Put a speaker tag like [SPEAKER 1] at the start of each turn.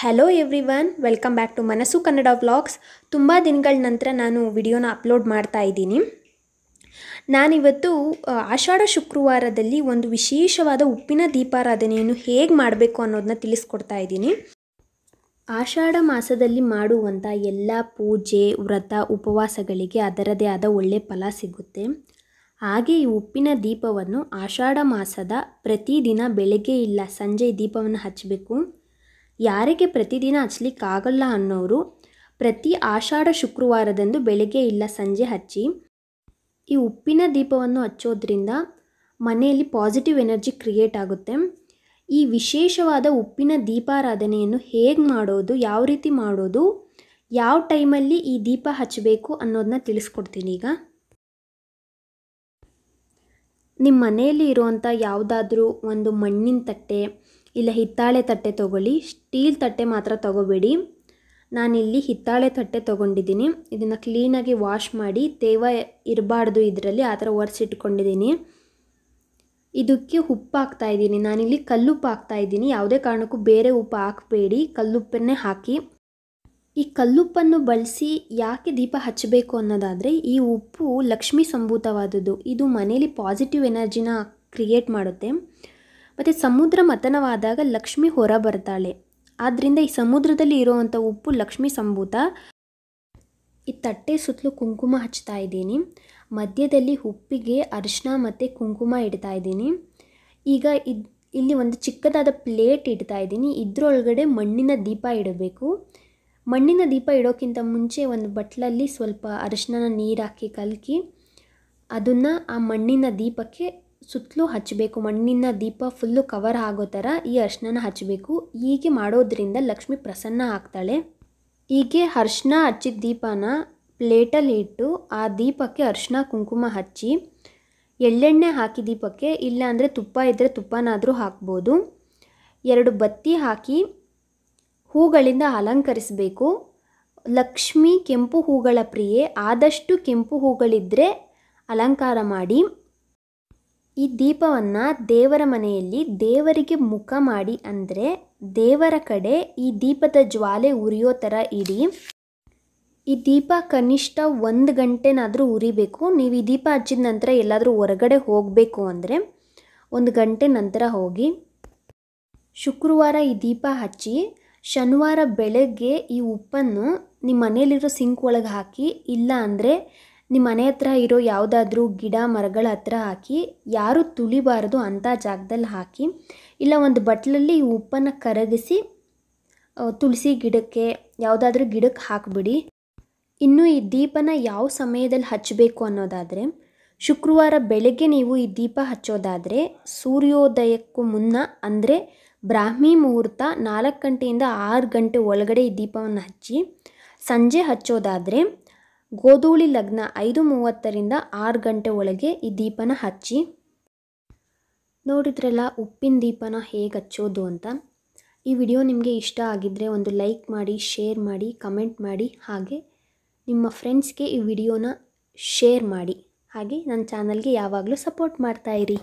[SPEAKER 1] hello everyone welcome back to Manassu Kannada vlogs ತುಂಬ ದಿನಗಳ ನಂತರ ನಾನು ವಿಡಿಯೋನ ಅಪ್ಲೋಡ್ ಮಾಡ್ತಾ ಇದ್ದೀನಿ ನಾನಿವತ್ತು ಆಷಾಢ ಶುಕ್ರವಾರದಲ್ಲಿ ಒಂದು ವಿಶೇಷವಾದ ಉಪ್ಪಿನ ದೀಪಾರಾಧನೆಯನ್ನು ಹೇಗೆ ಮಾಡಬೇಕು ಅನ್ನೋದನ್ನ ತಿಳಿಸ್ಕೊಡ್ತಾ ಇದ್ದೀನಿ ಆಷಾಢ ಮಾಸದಲ್ಲಿ ಮಾಡುವಂಥ ಎಲ್ಲ ಪೂಜೆ ವ್ರತ ಉಪವಾಸಗಳಿಗೆ ಅದರದೇ ಆದ ಒಳ್ಳೆಯ ಫಲ ಸಿಗುತ್ತೆ ಹಾಗೆ ಈ ಉಪ್ಪಿನ ದೀಪವನ್ನು ಆಷಾಢ ಮಾಸದ ಪ್ರತಿದಿನ ಬೆಳಗ್ಗೆ ಇಲ್ಲ ಸಂಜೆ ದೀಪವನ್ನು ಹಚ್ಚಬೇಕು ಯಾರಿಗೆ ಪ್ರತಿದಿನ ಹಚ್ಚಲಿಕ್ಕಾಗಲ್ಲ ಅನ್ನೋರು ಪ್ರತಿ ಆಷಾಢ ಶುಕ್ರವಾರದಂದು ಬೆಳಗ್ಗೆ ಇಲ್ಲ ಸಂಜೆ ಹಚ್ಚಿ ಈ ಉಪ್ಪಿನ ದೀಪವನ್ನು ಹಚ್ಚೋದ್ರಿಂದ ಮನೆಯಲ್ಲಿ ಪಾಸಿಟಿವ್ ಎನರ್ಜಿ ಕ್ರಿಯೇಟ್ ಆಗುತ್ತೆ ಈ ವಿಶೇಷವಾದ ಉಪ್ಪಿನ ದೀಪಾರಾಧನೆಯನ್ನು ಹೇಗೆ ಮಾಡೋದು ಯಾವ ರೀತಿ ಮಾಡೋದು ಯಾವ ಟೈಮಲ್ಲಿ ಈ ದೀಪ ಹಚ್ಚಬೇಕು ಅನ್ನೋದನ್ನ ತಿಳಿಸ್ಕೊಡ್ತೀನಿ ಈಗ ನಿಮ್ಮ ಮನೆಯಲ್ಲಿ ಇರುವಂಥ ಯಾವುದಾದ್ರೂ ಒಂದು ಮಣ್ಣಿನ ತಟ್ಟೆ ಇಲ್ಲ ಹಿತ್ತಾಳೆ ತಟ್ಟೆ ತೊಗೊಳ್ಳಿ ಸ್ಟೀಲ್ ತಟ್ಟೆ ಮಾತ್ರ ತೊಗೋಬೇಡಿ ನಾನಿಲ್ಲಿ ಹಿತ್ತಾಳೆ ತಟ್ಟೆ ತೊಗೊಂಡಿದ್ದೀನಿ ಇದನ್ನು ಕ್ಲೀನಾಗಿ ವಾಶ್ ಮಾಡಿ ತೇವ ಇರಬಾರ್ದು ಇದರಲ್ಲಿ ಆ ಥರ ಒರೆಸಿಟ್ಕೊಂಡಿದ್ದೀನಿ ಇದಕ್ಕೆ ಉಪ್ಪು ಹಾಕ್ತಾ ಇದ್ದೀನಿ ನಾನಿಲ್ಲಿ ಕಲ್ಲುಪ್ಪು ಹಾಕ್ತಾ ಇದ್ದೀನಿ ಯಾವುದೇ ಕಾರಣಕ್ಕೂ ಬೇರೆ ಉಪ್ಪು ಹಾಕಬೇಡಿ ಕಲ್ಲುಪ್ಪನ್ನೇ ಹಾಕಿ ಈ ಕಲ್ಲುಪ್ಪನ್ನು ಬಳಸಿ ಯಾಕೆ ದೀಪ ಹಚ್ಚಬೇಕು ಅನ್ನೋದಾದರೆ ಈ ಉಪ್ಪು ಲಕ್ಷ್ಮಿ ಸಂಭೂತವಾದದ್ದು ಇದು ಮನೇಲಿ ಪಾಸಿಟಿವ್ ಎನರ್ಜಿನ ಕ್ರಿಯೇಟ್ ಮಾಡುತ್ತೆ ಮತ್ತು ಸಮುದ್ರ ಮತನವಾದಾಗ ಲಕ್ಷ್ಮಿ ಹೊರ ಬರ್ತಾಳೆ ಆದ್ದರಿಂದ ಈ ಸಮುದ್ರದಲ್ಲಿ ಇರೋವಂಥ ಉಪ್ಪು ಲಕ್ಷ್ಮಿ ಸಂಭೂತ ಈ ತಟ್ಟೆ ಸುತ್ತಲೂ ಕುಂಕುಮ ಹಚ್ತಾ ಇದ್ದೀನಿ ಮಧ್ಯದಲ್ಲಿ ಉಪ್ಪಿಗೆ ಅರಿಶಿನ ಮತ್ತು ಕುಂಕುಮ ಇಡ್ತಾ ಇದ್ದೀನಿ ಈಗ ಇದು ಇಲ್ಲಿ ಒಂದು ಚಿಕ್ಕದಾದ ಪ್ಲೇಟ್ ಇಡ್ತಾ ಇದ್ದೀನಿ ಇದರೊಳಗಡೆ ಮಣ್ಣಿನ ದೀಪ ಇಡಬೇಕು ಮಣ್ಣಿನ ದೀಪ ಇಡೋಕ್ಕಿಂತ ಮುಂಚೆ ಒಂದು ಬಟ್ಲಲ್ಲಿ ಸ್ವಲ್ಪ ಅರಿಶಿನ ನೀರು ಹಾಕಿ ಕಲಕಿ ಅದನ್ನು ಆ ಮಣ್ಣಿನ ದೀಪಕ್ಕೆ ಸುತ್ತಲೂ ಹಚ್ಚಬೇಕು ಮಣ್ಣಿನ ದೀಪ ಫುಲ್ಲು ಕವರ್ ಆಗೋ ಥರ ಈ ಅರ್ಶನನ ಹಚ್ಚಬೇಕು ಹೀಗೆ ಮಾಡೋದ್ರಿಂದ ಲಕ್ಷ್ಮಿ ಪ್ರಸನ್ನ ಆಗ್ತಾಳೆ ಹೀಗೆ ಅರ್ಶನ ಹಚ್ಚಿದ ದೀಪನ ಪ್ಲೇಟಲ್ಲಿ ಇಟ್ಟು ಆ ದೀಪಕ್ಕೆ ಅರ್ಶನ ಕುಂಕುಮ ಹಚ್ಚಿ ಎಳ್ಳೆಣ್ಣೆ ಹಾಕಿ ದೀಪಕ್ಕೆ ಇಲ್ಲಾಂದರೆ ತುಪ್ಪ ಇದ್ದರೆ ತುಪ್ಪನಾದರೂ ಹಾಕ್ಬೋದು ಎರಡು ಬತ್ತಿ ಹಾಕಿ ಹೂಗಳಿಂದ ಅಲಂಕರಿಸಬೇಕು ಲಕ್ಷ್ಮಿ ಕೆಂಪು ಹೂಗಳ ಪ್ರಿಯೆ ಆದಷ್ಟು ಕೆಂಪು ಹೂಗಳಿದ್ದರೆ ಅಲಂಕಾರ ಮಾಡಿ ಈ ದೀಪವನ್ನು ದೇವರ ಮನೆಯಲ್ಲಿ ದೇವರಿಗೆ ಮುಖ ಮಾಡಿ ಅಂದರೆ ದೇವರ ಕಡೆ ಈ ದೀಪದ ಜ್ವಾಲೆ ಉರಿಯೋ ಥರ ಇಡಿ ಈ ದೀಪ ಕನಿಷ್ಠ ಒಂದು ಗಂಟೆನಾದರೂ ಉರಿಬೇಕು ನೀವು ಈ ದೀಪ ಹಚ್ಚಿದ ನಂತರ ಎಲ್ಲಾದರೂ ಹೊರಗಡೆ ಹೋಗಬೇಕು ಅಂದರೆ ಒಂದು ಗಂಟೆ ನಂತರ ಹೋಗಿ ಶುಕ್ರವಾರ ಈ ದೀಪ ಹಚ್ಚಿ ಶನಿವಾರ ಬೆಳಗ್ಗೆ ಈ ಉಪ್ಪನ್ನು ನಿಮ್ಮ ಮನೆಯಲ್ಲಿರೋ ಸಿಂಕ್ ಒಳಗೆ ಹಾಕಿ ಇಲ್ಲ ಅಂದರೆ ನಿಮ್ಮ ಮನೆ ಹತ್ರ ಇರೋ ಯಾವುದಾದ್ರೂ ಗಿಡ ಮರಗಳ ಹತ್ರ ಹಾಕಿ ಯಾರು ತುಳಿಬಾರದು ಅಂಥ ಜಾಗದಲ್ಲಿ ಹಾಕಿ ಇಲ್ಲ ಒಂದು ಬಟ್ಲಲ್ಲಿ ಉಪ್ಪನ್ನು ಕರಗಿಸಿ ತುಳಸಿ ಗಿಡಕ್ಕೆ ಯಾವುದಾದ್ರೂ ಗಿಡಕ್ಕೆ ಹಾಕಿಬಿಡಿ ಇನ್ನು ಈ ದೀಪನ ಯಾವ ಸಮಯದಲ್ಲಿ ಹಚ್ಚಬೇಕು ಅನ್ನೋದಾದರೆ ಶುಕ್ರವಾರ ಬೆಳಗ್ಗೆ ನೀವು ಈ ದೀಪ ಹಚ್ಚೋದಾದರೆ ಸೂರ್ಯೋದಯಕ್ಕೂ ಮುನ್ನ ಅಂದರೆ ಬ್ರಾಹ್ಮಿ ಮುಹೂರ್ತ ನಾಲ್ಕು ಗಂಟೆಯಿಂದ ಆರು ಗಂಟೆ ಒಳಗಡೆ ಈ ದೀಪವನ್ನು ಹಚ್ಚಿ ಸಂಜೆ ಹಚ್ಚೋದಾದರೆ ಗೋಧೂಳಿ ಲಗ್ನ ಐದು ಮೂವತ್ತರಿಂದ ಆರು ಗಂಟೆ ಒಳಗೆ ಈ ದೀಪನ ಹಚ್ಚಿ ನೋಡಿದ್ರಲ್ಲ ಉಪ್ಪಿನ ದೀಪನ ಹೇಗೆ ಹಚ್ಚೋದು ಅಂತ ಈ ವಿಡಿಯೋ ನಿಮಗೆ ಇಷ್ಟ ಆಗಿದ್ದರೆ ಒಂದು ಲೈಕ್ ಮಾಡಿ ಶೇರ್ ಮಾಡಿ ಕಮೆಂಟ್ ಮಾಡಿ ಹಾಗೆ ನಿಮ್ಮ ಫ್ರೆಂಡ್ಸ್ಗೆ ಈ ವಿಡಿಯೋನ ಶೇರ್ ಮಾಡಿ ಹಾಗೆ ನನ್ನ ಚಾನಲ್ಗೆ ಯಾವಾಗಲೂ ಸಪೋರ್ಟ್ ಮಾಡ್ತಾಯಿರಿ